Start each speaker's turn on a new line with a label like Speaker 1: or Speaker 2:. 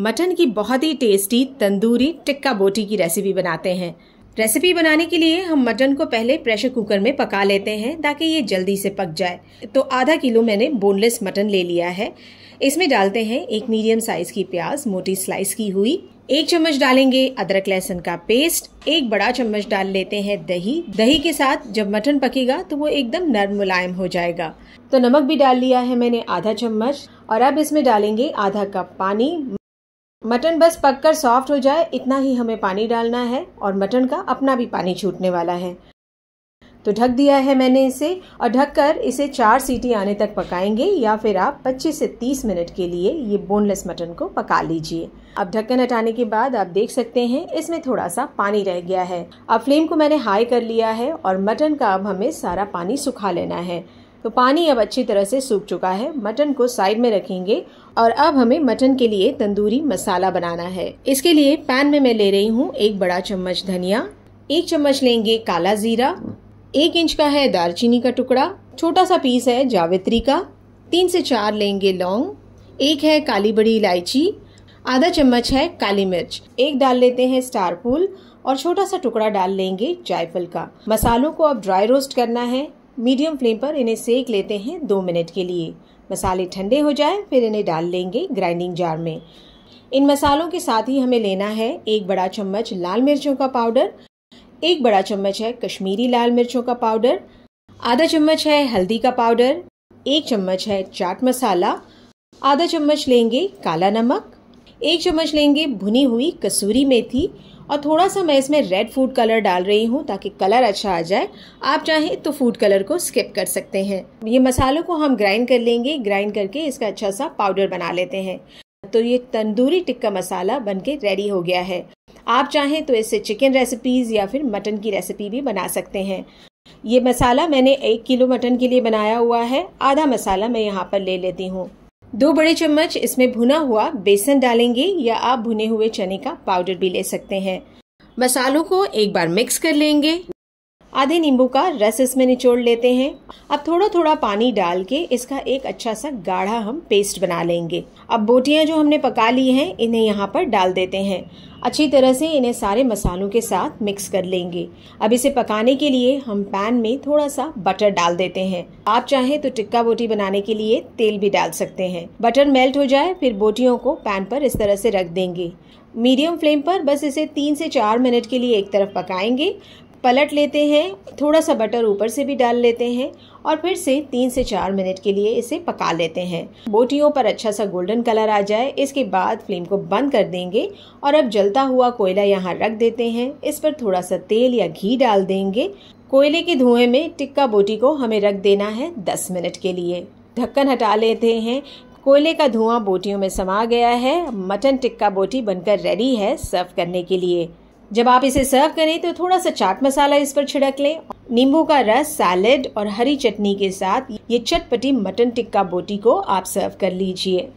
Speaker 1: mutton की बहुत ही tasty tandoori tikka बोटी की रेसिपी बनाते हैं रेसिपी बनाने के लिए हम मटन को पहले प्रेशर कुकर में पका लेते हैं ताकि ये जल्दी से पक जाए तो आधा किलो मैंने बोनलेस मटन ले लिया है इसमें डालते हैं एक मीडियम साइज की प्याज मोटी स्लाइस की हुई एक चम्मच डालेंगे अदरक लहसुन का पेस्ट एक बड़ा चम्मच डाल लेते हैं दही दही के साथ जब मटन पकेगा तो वो एकदम नर्म मुलायम हो जाएगा तो नमक भी डाल लिया है मैंने आधा चम्मच और अब इसमें डालेंगे आधा कप पानी मटन बस पककर सॉफ्ट हो जाए इतना ही हमें पानी डालना है और मटन का अपना भी पानी छूटने वाला है तो ढक दिया है मैंने इसे और ढककर इसे चार सीटी आने तक पकाएंगे या फिर आप 25 से 30 मिनट के लिए ये बोनलेस मटन को पका लीजिए अब ढक्कन हटाने के बाद आप देख सकते हैं इसमें थोड़ा सा पानी रह गया है अब फ्लेम को मैंने हाई कर लिया है और मटन का अब हमें सारा पानी सुखा लेना है तो पानी अब अच्छी तरह से सूख चुका है मटन को साइड में रखेंगे और अब हमें मटन के लिए तंदूरी मसाला बनाना है इसके लिए पैन में मैं ले रही हूँ एक बड़ा चम्मच धनिया एक चम्मच लेंगे काला जीरा एक इंच का है दालचीनी का टुकड़ा छोटा सा पीस है जावित्री का तीन से चार लेंगे लौंग एक है काली बड़ी इलायची आधा चम्मच है काली मिर्च एक डाल लेते हैं स्टार फूल और छोटा सा टुकड़ा डाल लेंगे जायफल का मसालों को अब ड्राई रोस्ट करना है मीडियम फ्लेम पर इन्हें सेक लेते हैं दो मिनट के लिए मसाले ठंडे हो जाएं फिर इन्हें डाल लेंगे ग्राइंडिंग जार में इन मसालों के साथ ही हमें लेना है एक बड़ा चम्मच लाल मिर्चों का पाउडर एक बड़ा चम्मच है कश्मीरी लाल मिर्चों का पाउडर आधा चम्मच है हल्दी का पाउडर एक चम्मच है चाट मसाला आधा चम्मच लेंगे काला नमक एक चम्मच लेंगे भुनी हुई कसूरी मेथी और थोड़ा सा मैं इसमें रेड फूड कलर डाल रही हूँ ताकि कलर अच्छा आ जाए आप चाहें तो फूड कलर को स्किप कर सकते हैं ये मसालों को हम ग्राइंड कर लेंगे ग्राइंड करके इसका अच्छा सा पाउडर बना लेते हैं तो ये तंदूरी टिक्का मसाला बनके रेडी हो गया है आप चाहें तो इससे चिकन रेसिपीज़ या फिर मटन की रेसिपी भी बना सकते हैं ये मसाला मैंने एक किलो मटन के लिए बनाया हुआ है आधा मसाला मैं यहाँ पर ले लेती हूँ दो बड़े चम्मच इसमें भुना हुआ बेसन डालेंगे या आप भुने हुए चने का पाउडर भी ले सकते हैं मसालों को एक बार मिक्स कर लेंगे आधे नींबू का रस इसमें निचोड़ लेते हैं अब थोड़ा थोड़ा पानी डाल के इसका एक अच्छा सा गाढ़ा हम पेस्ट बना लेंगे अब बोटियाँ जो हमने पका ली हैं इन्हें यहाँ पर डाल देते हैं अच्छी तरह से इन्हें सारे मसालों के साथ मिक्स कर लेंगे अब इसे पकाने के लिए हम पैन में थोड़ा सा बटर डाल देते हैं आप चाहें तो टिक्का बोटी बनाने के लिए तेल भी डाल सकते हैं बटर मेल्ट हो जाए फिर बोटियों को पैन पर इस तरह से रख देंगे मीडियम फ्लेम पर बस इसे तीन से चार मिनट के लिए एक तरफ पकाएंगे पलट लेते हैं थोड़ा सा बटर ऊपर से भी डाल लेते हैं और फिर से तीन से चार मिनट के लिए इसे पका लेते हैं बोटियों पर अच्छा सा गोल्डन कलर आ जाए इसके बाद फ्लेम को बंद कर देंगे और अब जलता हुआ कोयला यहाँ रख देते हैं इस पर थोड़ा सा तेल या घी डाल देंगे कोयले के धुएं में टिक्का बोटी को हमें रख देना है दस मिनट के लिए ढक्कन हटा लेते हैं कोयले का धुआं बोटियों में समा गया है मटन टिक्का बोटी बनकर रेडी है सर्व करने के लिए जब आप इसे सर्व करें तो थोड़ा सा चाट मसाला इस पर छिड़क लें नींबू का रस सैलेड और हरी चटनी के साथ ये चटपटी मटन टिक्का बोटी को आप सर्व कर लीजिए